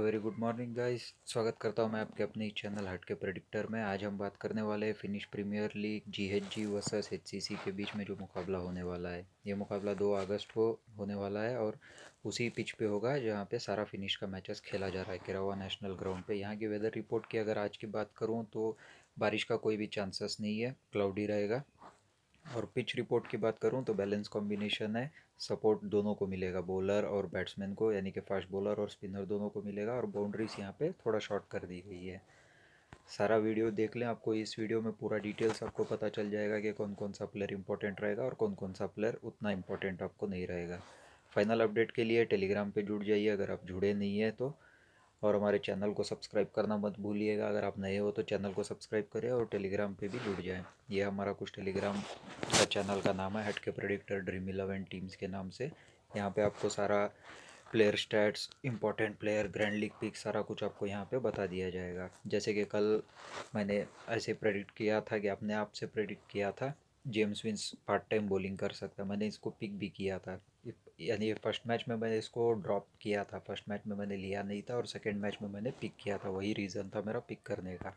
Very good morning guys स्वागत करता हूं मैं आपके अपने चैनल हट के प्रेडिक्टर में आज हम बात करने वाले हैं Finnish premier league G H G versus H C C के बीच में जो मुकाबला होने वाला है ये मुकाबला दो अगस्त को होने वाला है और उसी पिच पे होगा जहाँ पे सारा फिनिश का मैचेस खेला जा रहा है केरावा नेशनल ग्राउंड पर यहाँ की वेदर रिपोर्ट की अगर आज की बात करूँ तो बारिश का कोई भी चांसेस नहीं है क्लाउडी रहेगा और पिच रिपोर्ट की बात करूं तो बैलेंस कॉम्बिनेशन है सपोर्ट दोनों को मिलेगा बॉलर और बैट्समैन को यानी कि फास्ट बॉलर और स्पिनर दोनों को मिलेगा और बाउंड्रीज यहाँ पे थोड़ा शॉर्ट कर दी गई है सारा वीडियो देख लें आपको इस वीडियो में पूरा डिटेल्स आपको पता चल जाएगा कि कौन कौन सा प्लेयर इंपॉर्टेंट रहेगा और कौन कौन सा प्लेयर उतना इंपॉर्टेंट आपको नहीं रहेगा फाइनल अपडेट के लिए टेलीग्राम पर जुड़ जाइए अगर आप जुड़े नहीं हैं तो और हमारे चैनल को सब्सक्राइब करना मत भूलिएगा अगर आप नए हो तो चैनल को सब्सक्राइब करें और टेलीग्राम पे भी जुड़ जाएं ये हमारा कुछ टेलीग्राम का चैनल का नाम है के प्रोडिक्टर ड्रीम इलेवन टीम्स के नाम से यहाँ पे आपको सारा player stats important player grand league pick सारा कुछ आपको यहाँ पर बता दिया जाएगा जैसे कि कल मैंने ऐसे प्रेडिक्ट किया था कि अपने आप से प्रेडिक्ट किया था James Vince part time bowling कर सकता मैंने इसको पिक भी किया था यानी फर्स्ट मैच में मैंने इसको ड्रॉप किया था फर्स्ट मैच में मैंने लिया नहीं था और सेकेंड मैच में मैंने पिक किया था वही रीज़न था मेरा पिक करने का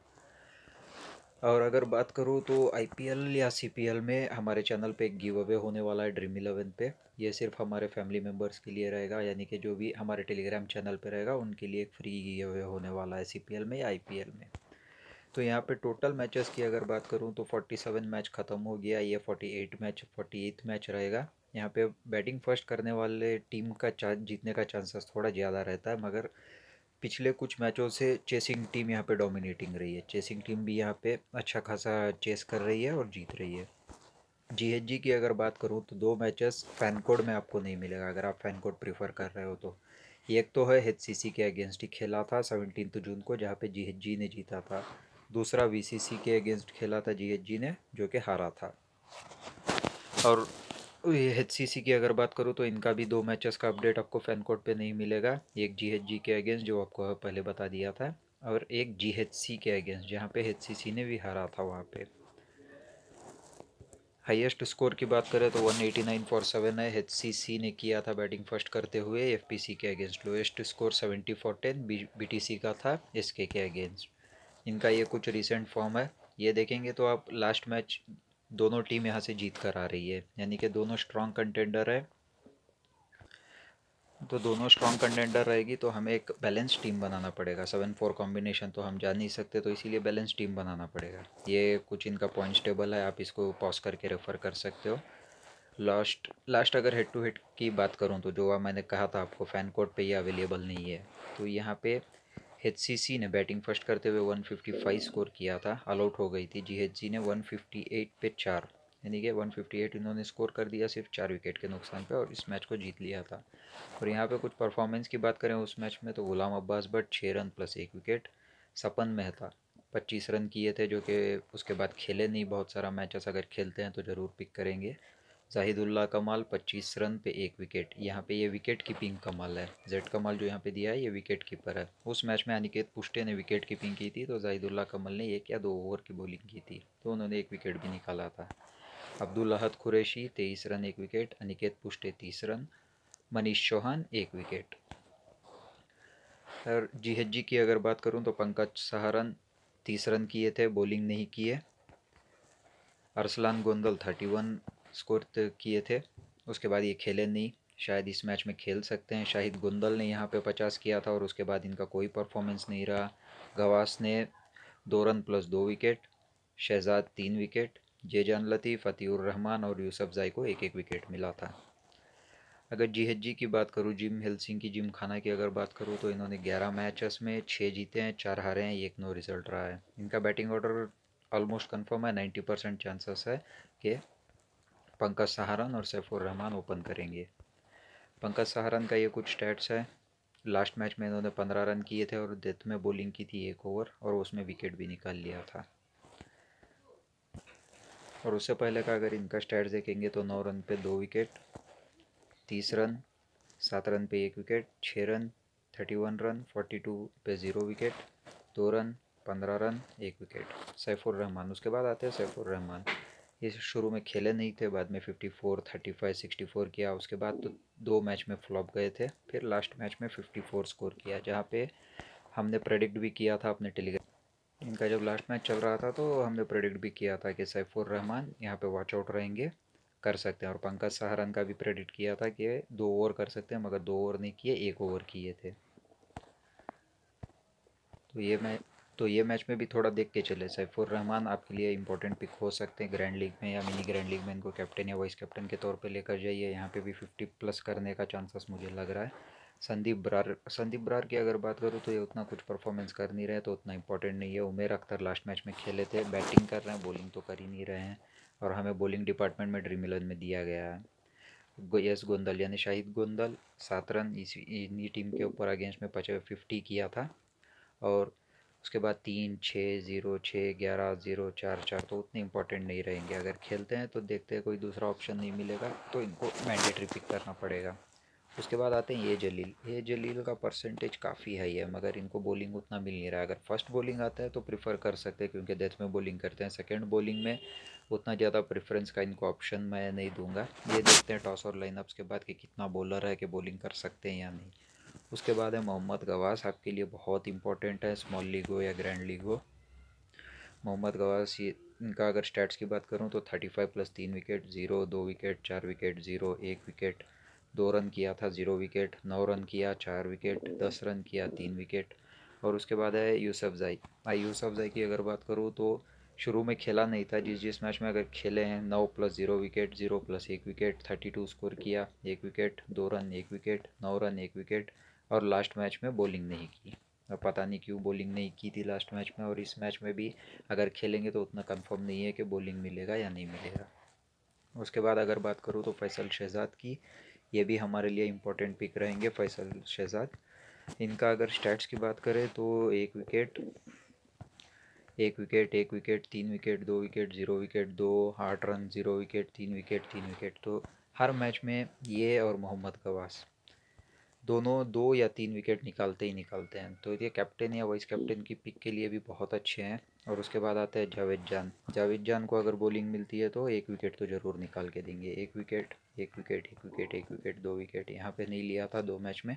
और अगर बात करूँ तो आईपीएल या सीपीएल में हमारे चैनल पे एक गिव अवे होने वाला है ड्रीम इलेवन पे ये सिर्फ हमारे फैमिली मेम्बर्स के लिए रहेगा यानी कि जो भी हमारे टेलीग्राम चैनल पर रहेगा उनके लिए एक फ्री गिव अवे होने वाला है सी में या आई में तो यहाँ पे टोटल मैचेस की अगर बात करूँ तो 47 मैच ख़त्म हो गया ये 48 मैच 48 मैच रहेगा यहाँ पे बैटिंग फर्स्ट करने वाले टीम का चांस जीतने का चांसेस थोड़ा ज़्यादा रहता है मगर पिछले कुछ मैचों से चेसिंग टीम यहाँ पे डोमिनेटिंग रही है चेसिंग टीम भी यहाँ पे अच्छा खासा चेस कर रही है और जीत रही है जीएचजी की अगर बात करूँ तो दो मैचेस फैनकोड में आपको नहीं मिलेगा अगर आप फैनकोड प्रीफर कर रहे हो तो एक तो है एच के अगेंस्ट ही खेला था सेवनटीन जून को जहाँ पर जी ने जीता था दूसरा वी के अगेंस्ट खेला था जी ने जो कि हारा था और एच सी की अगर बात करूँ तो इनका भी दो मैचेस का अपडेट आपको फैन कोड पे नहीं मिलेगा एक जी के अगेंस्ट जो आपको पहले बता दिया था और एक जी के अगेंस्ट जहाँ पे एच ने भी हारा था वहाँ पे हाईएस्ट स्कोर की बात करें तो 189 फॉर सेवन है एच ने किया था बैटिंग फर्स्ट करते हुए एफ के against lowest score 70 for ten B का था एस के अगेंस्ट इनका ये कुछ रिसेंट फॉर्म है ये देखेंगे तो आप लास्ट मैच दोनों टीम यहाँ से जीत कर आ रही है यानी कि दोनों स्ट्रॉन्ग कंटेंडर है तो दोनों स्ट्रॉन्ग कंटेंडर रहेगी तो हमें एक बैलेंस टीम बनाना पड़ेगा सेवन फोर कॉम्बिनेशन तो हम जा नहीं सकते तो इसीलिए बैलेंस टीम बनाना पड़ेगा ये कुछ इनका पॉइंट्स टेबल है आप इसको पॉज करके रेफ़र कर सकते हो लास्ट लास्ट अगर हेड टू हेड की बात करूँ तो जो मैंने कहा था आपको फ़ैन कोड पर ही अवेलेबल नहीं है तो यहाँ पे सी ने बैटिंग फर्स्ट करते हुए 155 स्कोर किया था आउट हो गई थी जी ने 158 पे चार यानी कि 158 इन्होंने स्कोर कर दिया सिर्फ चार विकेट के नुकसान पे और इस मैच को जीत लिया था और यहाँ पे कुछ परफॉर्मेंस की बात करें उस मैच में तो गुलाम अब्बास भट्ट छः रन प्लस एक विकेट सपन मेहता पच्चीस रन किए थे जो कि उसके बाद खेले नहीं बहुत सारा मैचेस अगर खेलते हैं तो ज़रूर पिक करेंगे जाहिदुल्ला कमाल पच्चीस रन पे एक विकेट यहाँ पे ये विकेट कीपिंग कमाल है जेड कमाल जो यहाँ पे दिया है ये विकेट कीपर है उस मैच में अनिकेत पुष्टे ने विकेट कीपिंग की थी तो जाहिदुल्ला कमल ने एक या दो ओवर की बॉलिंग की थी तो उन्होंने एक विकेट भी निकाला था अब्दुल अहद कुरैशी तेईस रन एक विकेट अनिकेत पुष्टे तीस रन मनीष चौहान एक विकेट और जी की अगर बात करूँ तो पंकज सहारन तीस रन किए थे बॉलिंग नहीं किए Arslan Gondal thirty one score किए थे उसके बाद ये खेले नहीं शायद इस मैच में खेल सकते हैं शाहिद गुंदल ने यहाँ पे पचास किया था और उसके बाद इनका कोई परफॉर्मेंस नहीं रहा गवास ने दो रन प्लस दो विकेट शहजाद तीन विकेट जान लतीफ़ अतीउर रहमान और यूसफ जाई को एक एक विकेट मिला था अगर जी की बात करूँ जिम हेल्सिंग की जिम खाना की अगर बात करूँ तो इन्होंने ग्यारह मैचस में छः जीते हैं चार हारे हैं एक नो रिजल्ट रहा है इनका बैटिंग ऑर्डर ऑलमोस्ट कन्फर्म है नाइन्टी परसेंट चांसेस है कि पंकज सहारन और रहमान ओपन करेंगे पंकज सहारन का ये कुछ स्टैट्स है लास्ट मैच में इन्होंने पंद्रह रन किए थे और डेथ में बॉलिंग की थी एक ओवर और उसमें विकेट भी निकाल लिया था और उससे पहले का अगर इनका स्टैट्स देखेंगे तो नौ रन पे दो विकेट तीस रन सात रन पे एक विकेट छः run thirty one run forty two पे ज़ीरो विकेट दो रन पंद्रह रन एक विकेट सैफुर रहमान उसके बाद आते हैं सैफुर रहमान ये शुरू में खेले नहीं थे बाद में 54, 35, 64 किया उसके बाद तो दो मैच में फ्लॉप गए थे फिर लास्ट मैच में 54 स्कोर किया जहाँ पे हमने प्रेडिक्ट भी किया था अपने टेलीग्राम इनका जब लास्ट मैच चल रहा था तो हमने प्रेडिक्ट भी किया था कि सैफुर रहमान यहाँ पे वॉच आउट रहेंगे कर सकते हैं और पंकज सहारन का भी प्रेडिक्ट किया था कि दो ओवर कर सकते हैं मगर दो ओवर नहीं किए एक ओवर किए थे तो ये मैं तो ये मैच में भी थोड़ा देख के चले सैफुर रहमान आपके लिए इंपॉर्टेंट पिक हो सकते हैं ग्रैंड लीग में या मिनी ग्रैंड लीग में इनको कैप्टन या वाइस कैप्टन के तौर पे लेकर जाइए यहाँ पे भी फिफ्टी प्लस करने का चांसेस मुझे लग रहा है संदीप ब्रार संदीप ब्रार की अगर बात करूँ तो ये उतना कुछ परफॉर्मेंस कर नहीं रहे तो उतना इंपॉर्टेंट नहीं है उमेर अख्तर लास्ट मैच में खेले थे बैटिंग कर रहे हैं बॉलिंग तो कर ही नहीं रहे हैं और हमें बॉलिंग डिपार्टमेंट में ड्रीम इलेवन में दिया गया है यस गोंदल यानी शाहिद गोंदल सात रन इसी इन्हीं टीम के ऊपर अगेंस्ट में पचे फिफ्टी किया था और उसके बाद तीन छः ज़ीरो छः ग्यारह ज़ीरो चार चार तो उतने इंपॉर्टेंट नहीं रहेंगे अगर खेलते हैं तो देखते हैं कोई दूसरा ऑप्शन नहीं मिलेगा तो इनको मैंडेटरी पिक करना पड़ेगा उसके बाद आते हैं ये जलील ये जलील का परसेंटेज काफ़ी हाई है मगर इनको बॉलिंग उतना मिल नहीं रहा है अगर फर्स्ट बॉलिंग आता है तो प्रीफर कर सकते हैं क्योंकि डेथ में बॉलिंग करते हैं सेकेंड बॉलिंग में उतना ज़्यादा प्रेफरेंस का इनको ऑप्शन मैं नहीं दूंगा ये देखते हैं टॉस और लाइनअप्स के बाद कि कितना बॉलर है कि बॉलिंग कर सकते हैं या नहीं उसके बाद है मोहम्मद गवास आपके लिए बहुत इंपॉर्टेंट है स्मॉल लीग हो या ग्रैंड लीग हो मोहम्मद गवास ये इनका अगर स्टैट्स की बात करूँ तो थर्टी फाइव प्लस तीन विकेट ज़ीरो दो विकेट चार विकेट ज़ीरो एक विकेट दो रन किया था ज़ीरो विकेट नौ रन किया चार विकेट दस रन किया तीन विकेट और उसके बाद है यूसफ जई आई यूसफ जई की अगर बात करूँ तो शुरू में खेला नहीं था जिस जिस मैच में अगर खेले हैं नौ plus zero wicket zero plus एक विकेट थर्टी टू स्कोर किया एक विकेट दो रन एक विकेट नौ रन एक विकेट और लास्ट मैच में बॉलिंग नहीं की और पता नहीं क्यों बॉलिंग नहीं की थी लास्ट मैच में और इस मैच में भी अगर खेलेंगे तो उतना कंफर्म नहीं है कि बॉलिंग मिलेगा या नहीं मिलेगा उसके बाद अगर बात करूँ तो फैसल शहजाद की ये भी हमारे लिए इम्पोर्टेंट पिक रहेंगे फैसल शहजाद इनका अगर स्टैट्स की बात करें तो एक विकेट एक विकेट एक विकेट तीन विकेट दो विकेट ज़ीरो विकेट दो आठ रन ज़ीरो विकेट तीन विकेट तीन विकेट तो हर मैच में ये और मोहम्मद गवास दोनों दो या तीन विकेट निकालते ही निकालते हैं तो ये कैप्टन या वाइस हम्म। कैप्टन की पिक के लिए भी बहुत अच्छे हैं और उसके बाद आते हैं जावेद जान जावेद जान को अगर बॉलिंग मिलती है तो एक विकेट तो ज़रूर निकाल के देंगे एक विकेट एक विकेट एक विकेट एक विकेट दो विकेट यहाँ पर नहीं लिया था दो मैच में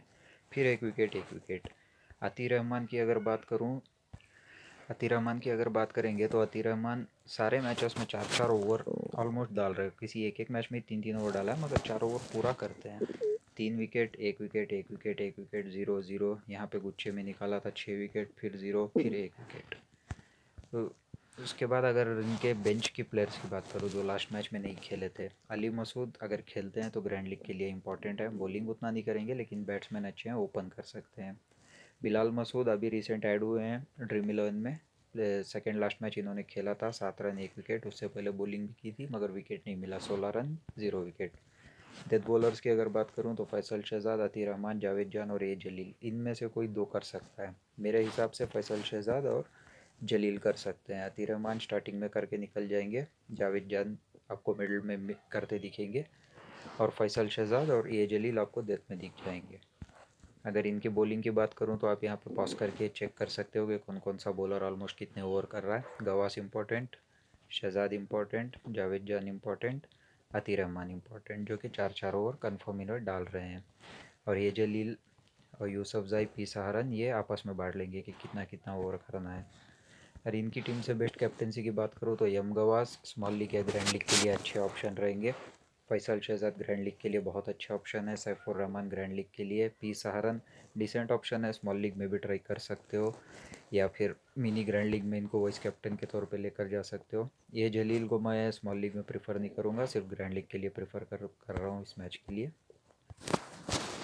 फिर एक विकेट एक विकेट अती रहमान की अगर बात करूँ अती रहमान की अगर बात करेंगे तो अती रहमान सारे मैचेस में चार चार ओवर ऑलमोस्ट डाल रहे किसी एक एक मैच में तीन तीन ओवर डाला है मगर चार ओवर पूरा करते हैं तीन विकेट एक विकेट एक विकेट एक विकेट ज़ीरो ज़ीरो यहाँ पे गुच्छे में निकाला था छः विकेट फिर ज़ीरो फिर एक विकेट तो उसके बाद अगर इनके बेंच की प्लेयर्स की बात करूँ जो लास्ट मैच में नहीं खेले थे अली मसूद अगर खेलते हैं तो ग्रैंड लीग के लिए इंपॉर्टेंट है बॉलिंग उतना नहीं करेंगे लेकिन बैट्समैन अच्छे हैं ओपन कर सकते हैं बिलाल मसूद अभी रिसेंट ऐड हुए हैं ड्रीम इलेवन में सेकेंड लास्ट मैच इन्होंने खेला था सात रन एक विकेट उससे पहले बॉलिंग भी की थी मगर विकेट नहीं मिला सोलह run zero wicket death bowlers की अगर बात करूँ तो फैसल शहजाद अती रहमान जावेद जान और ए जलील इनमें से कोई दो कर सकता है मेरे हिसाब से फैसल शहजाद और जलील कर सकते हैं अती रहमान स्टार्टिंग में करके निकल जाएंगे जावेद जान आपको मिडिल में करते दिखेंगे और फैसल शहजाद और ए जलील आपको डेथ में दिख जाएंगे अगर इनकी बॉलिंग की बात करूँ तो आप यहाँ पर पॉज करके चेक कर सकते हो कि कौन कौन सा बॉलर ऑलमोस्ट कितने ओवर कर रहा है Ghawas important Shahzad important Javed Jan important अति रहमान इम्पोर्टेंट जो कि चार चार ओवर कन्फर्म इन्होंने डाल रहे हैं और ये जलील और यूसुफजाई पी सहारन ये आपस में बांट लेंगे कि कितना कितना ओवर करना है और इनकी टीम से बेस्ट कैप्टनसी की बात करूँ तो यम गवास स्मॉल लीग या ग्रैंड लीग के लिए अच्छे ऑप्शन रहेंगे फैसल शहजाद ग्रैंड लीग के लिए बहुत अच्छे ऑप्शन है सैफुर रहमान ग्रैंड लीग के लिए पी सहारन डिसेंट ऑप्शन है स्मॉल लीग में भी ट्राई कर सकते हो या फिर मिनी ग्रैंड लीग में इनको वाइस कैप्टन के तौर पे लेकर जा सकते हो ये जलील को मैं स्मॉल लीग में प्रेफर नहीं करूँगा सिर्फ ग्रैंड लीग के लिए प्रेफर कर कर रहा हूँ इस मैच के लिए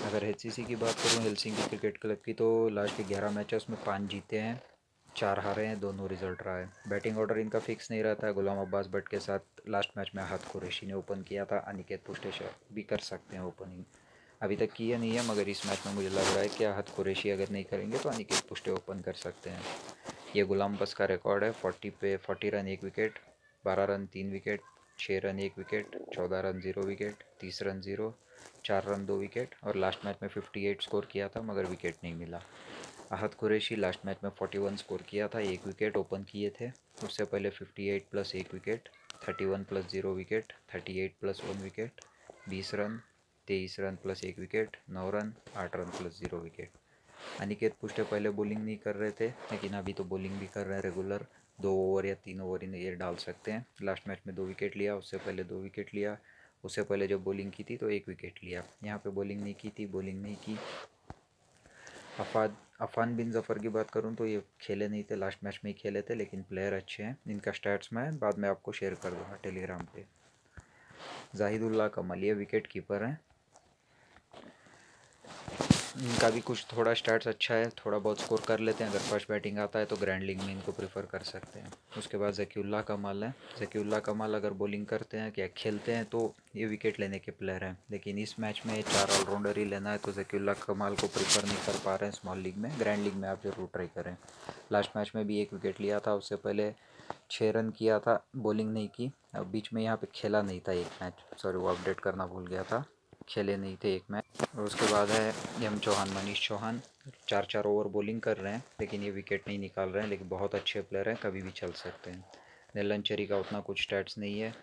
अगर एच की बात करूँ हेलसिंगी क्रिकेट क्लब की तो लास्ट के ग्यारह मैच उसमें पाँच जीते हैं चार हारे हैं दोनों रिजल्ट रहा है बैटिंग ऑर्डर इनका फिक्स नहीं रहा था गुलाम अब्बास भट्ट के साथ लास्ट मैच में हाथ कुरेशी ने ओपन किया था अनिकेत पुष्टेश्वर भी कर सकते हैं ओपनिंग अभी तक किया नहीं है मगर इस मैच में मुझे लग रहा है कि अहद कुरेशी अगर नहीं करेंगे तो अनिकेत पुष्टे ओपन कर सकते हैं ये गुलाम बस का रिकॉर्ड है फोर्टी पे फोर्टी रन एक विकेट बारह रन तीन विकेट छः रन एक विकेट चौदह रन जीरो विकेट तीस रन जीरो चार रन दो विकेट और लास्ट मैच में फिफ्टी एट स्कोर किया था मगर विकेट नहीं मिला अहद कुरेशी लास्ट मैच में फोर्टी वन स्कोर किया था एक विकेट ओपन किए थे उससे पहले फिफ्टी एट प्लस एक wicket thirty one plus zero wicket thirty eight plus one wicket बीस रन तेईस रन प्लस एक विकेट नौ रन आठ run plus zero wicket Aniket Pushte पहले बॉलिंग नहीं कर रहे थे लेकिन अभी तो बॉलिंग भी कर रहे हैं रेगुलर दो ओवर या तीन ओवर ही ये डाल सकते हैं लास्ट मैच में दो विकेट लिया उससे पहले दो विकेट लिया उससे पहले जब बॉलिंग की थी तो एक विकेट लिया यहाँ पे बॉलिंग नहीं की थी बॉलिंग नहीं की अफाद अफान बिन जफ़र की बात करूँ तो ये खेले नहीं थे लास्ट मैच में ही खेले थे लेकिन प्लेयर अच्छे हैं इनका स्टैट्स मैं बाद में आपको शेयर कर दूँगा टेलीग्राम पे जाहिदुल्ला कमल ये विकेट कीपर हैं इनका भी कुछ थोड़ा स्टार्ट अच्छा है थोड़ा बहुत स्कोर कर लेते हैं अगर फर्स्ट बैटिंग आता है तो ग्रैंड लीग में इनको प्रीफ़र कर सकते हैं उसके बाद जकीउल्ला कमाल है जकीउल्ला कमाल अगर बॉलिंग करते हैं या खेलते हैं तो ये विकेट लेने के प्लेयर हैं लेकिन इस मैच में चार ऑलराउंडर ही लेना है तो जकीउल्ला कमाल को प्रीफर नहीं कर पा रहे हैं स्मॉल लीग में ग्रैंड लीग में आप जरूर ट्राई करें लास्ट मैच में भी एक विकेट लिया था उससे पहले छः रन किया था बॉलिंग नहीं की अब बीच में यहाँ पे खेला नहीं था एक मैच सॉरी वो अपडेट करना भूल गया था खेले नहीं थे एक मैच और उसके बाद है एम चौहान मनीष चौहान चार चार ओवर बॉलिंग कर रहे हैं लेकिन ये विकेट नहीं निकाल रहे हैं लेकिन बहुत अच्छे प्लेयर हैं कभी भी चल सकते हैं नीलनचरी का उतना कुछ स्टैट्स नहीं है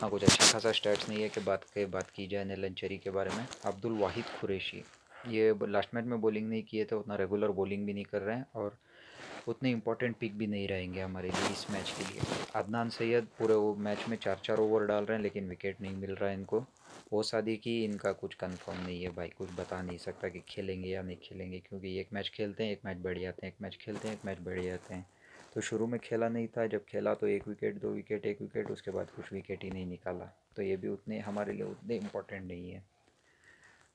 हाँ कुछ अच्छा खासा स्टैट्स नहीं है कि बात के बात की जाए नीलनचरी के बारे में अब्दुल वाहिद कुरेशी ये लास्ट मैच में बॉलिंग नहीं किए थे उतना रेगुलर बॉलिंग भी नहीं कर रहे हैं और उतने इंपॉर्टेंट पिक भी नहीं रहेंगे हमारे लिए इस मैच के लिए अदनान सैयद पूरे वो मैच में चार चार ओवर डाल रहे हैं लेकिन विकेट नहीं मिल रहा है इनको हो शादी की इनका कुछ कंफर्म नहीं है भाई कुछ बता नहीं सकता कि खेलेंगे या नहीं खेलेंगे क्योंकि एक मैच खेलते हैं एक मैच बढ़ जाते हैं एक मैच खेलते हैं एक मैच बढ़ जाते हैं तो शुरू में खेला नहीं था जब खेला तो एक विकेट दो विकेट एक विकेट उसके बाद कुछ विकेट ही नहीं निकाला तो ये भी उतने हमारे लिए उतने इम्पोर्टेंट नहीं है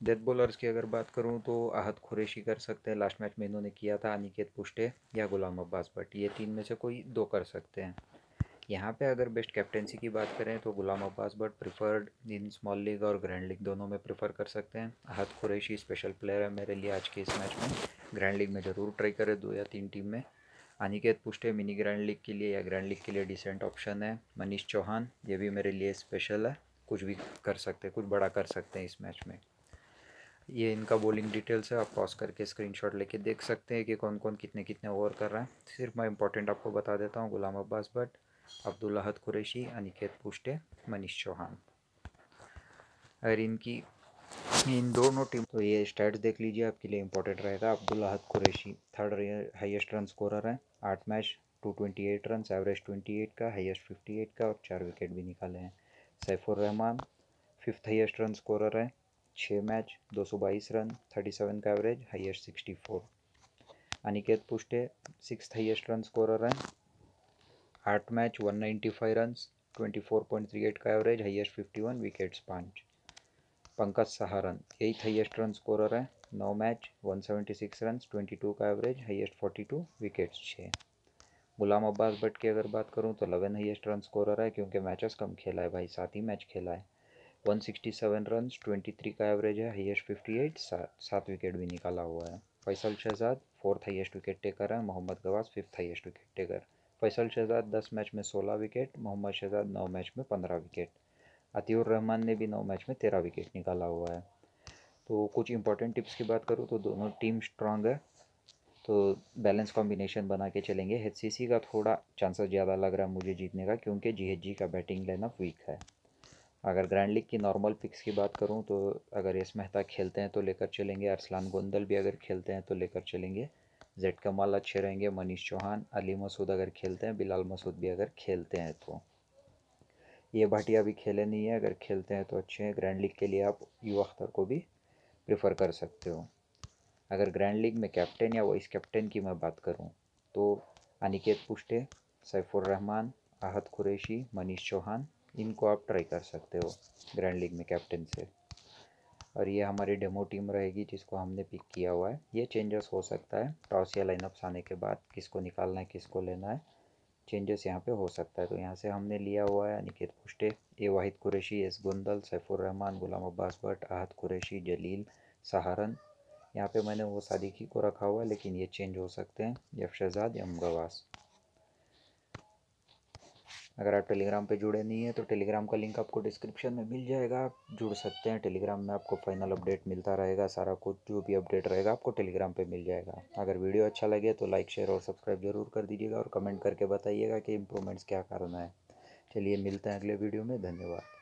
डेथ बॉलर्स की अगर बात करूँ तो आहत खुरेशी कर सकते हैं लास्ट मैच में इन्होंने किया था अनिकेत पुष्टे या गुलाम अब्बास भट्ट ये तीन में से कोई दो कर सकते हैं यहाँ पे अगर बेस्ट कैप्टेंसी की बात करें तो Ghulam Abbas Butt preferred in small league और ग्रैंड लीग दोनों में प्रिफर कर सकते हैं अहद कुरैशी स्पेशल प्लेयर है मेरे लिए आज के इस मैच में ग्रैंड लीग में ज़रूर ट्राई करें दो या तीन टीम में Aniket Pushte mini grand league के लिए या ग्रैंड लीग के लिए डिसेंट ऑप्शन है मनीष चौहान ये भी मेरे लिए स्पेशल है कुछ भी कर सकते हैं कुछ बड़ा कर सकते हैं इस मैच में ये इनका बॉलिंग डिटेल्स है आप पॉज करके स्क्रीनशॉट लेके देख सकते हैं कि कौन कौन कितने कितने ओवर कर रहा है सिर्फ मैं इंपॉर्टेंट आपको बता देता हूँ गुलाम अब्बास बट अब्दुल अहद कुरैशी अनिकेत पुष्टे मनीष चौहान अगर इनकी इन दोनों टीम तो ये स्टैट्स देख लीजिए आपके लिए इंपॉर्टेंट रहेगा Abdul Ahad Qureshi third highest run scorer है आठ match two twenty eight run average twenty eight का हाईएस्ट एट का और चार विकेट भी निकाले हैं Saifur Rahman fifth highest run scorer है छः मैच दो सौ बाईस रन थर्टी सेवन का average highest four Aniket Pushte six highest run scorer हैं आठ match one ninety five run twenty four point three eight का एवरेज हाईएस्ट वन विकेट्स पाँच Pankaj Saharan eighth highest run scorer है नौ match one seventy six run twenty two का average highest two wickets छः गुलाम अब्बास भट्ट की अगर बात करूँ तो अलेवन हाईएस्ट रन स्कोरर है क्योंकि मैचेस कम खेला है भाई सात ही मैच खेला है one sixty seven run twenty three का एवरेज है हाईएस्ट फिफ्टी एट सात विकेट भी निकाला हुआ है Faisal Shahzad fourth highest wicket taker है Mohammad Ghawas fifth highest wicket taker Faisal Shahzad दस मैच में सोलह विकेट मोहम्मद शहजाद नौ मैच में पंद्रह विकेट अतीउर रहमान ने भी नौ मैच में तेरह विकेट निकाला हुआ है तो कुछ इंपॉर्टेंट टिप्स की बात करूँ तो दोनों टीम स्ट्रांग है तो बैलेंस कॉम्बिनेशन बना के चलेंगे एच का थोड़ा चांसेस ज़्यादा लग रहा है मुझे जीतने का क्योंकि जी का बैटिंग लाइनअप वीक है अगर ग्रैंड लीग की नॉर्मल पिक्स की बात करूँ तो अगर यश मेहता खेलते हैं तो लेकर चलेंगे अरसलान गोंदल भी अगर खेलते हैं तो लेकर चलेंगे जेड कमाल अच्छे रहेंगे मनीष चौहान अली मसूद अगर खेलते हैं बिलाल मसूद भी अगर खेलते हैं तो ये भाटिया भी खेले नहीं है अगर खेलते हैं तो अच्छे हैं ग्रैंड लीग के लिए आप यू अख्तर को भी प्रेफर कर सकते हो अगर ग्रैंड लीग में कैप्टन या वाइस कैप्टन की मैं बात करूँ तो अनिकेत पुष्टे सैफुररहमान रहमान आहत कुरैशी मनीष चौहान इनको आप ट्राई कर सकते हो ग्रैंड लीग में कैप्टन से और ये हमारी डेमो टीम रहेगी जिसको हमने पिक किया हुआ है ये चेंजेस हो सकता है टॉस या लाइनअप्स आने के बाद किसको निकालना है किसको लेना है चेंजेस यहाँ पे हो सकता है तो यहाँ से हमने लिया हुआ है अनिकेत पुष्टे ए वाहिद कुरैशी एस गुंदल सैफुर रहमान गुलाम अब्बास भट्ट आहत कुरैशी जलील सहारन यहाँ पे मैंने वो सादिकी को रखा हुआ है लेकिन ये चेंज हो सकते हैं यफ शहजाद या मुगवास अगर आप टेलीग्राम पे जुड़े नहीं हैं तो टेलीग्राम का लिंक आपको डिस्क्रिप्शन में मिल जाएगा आप जुड़ सकते हैं टेलीग्राम में आपको फाइनल अपडेट मिलता रहेगा सारा कुछ जो भी अपडेट रहेगा आपको टेलीग्राम पे मिल जाएगा अगर वीडियो अच्छा लगे तो लाइक शेयर और सब्सक्राइब जरूर कर दीजिएगा और कमेंट करके बताइएगा कि इम्प्रूवमेंट्स क्या करना है चलिए मिलते हैं अगले वीडियो में धन्यवाद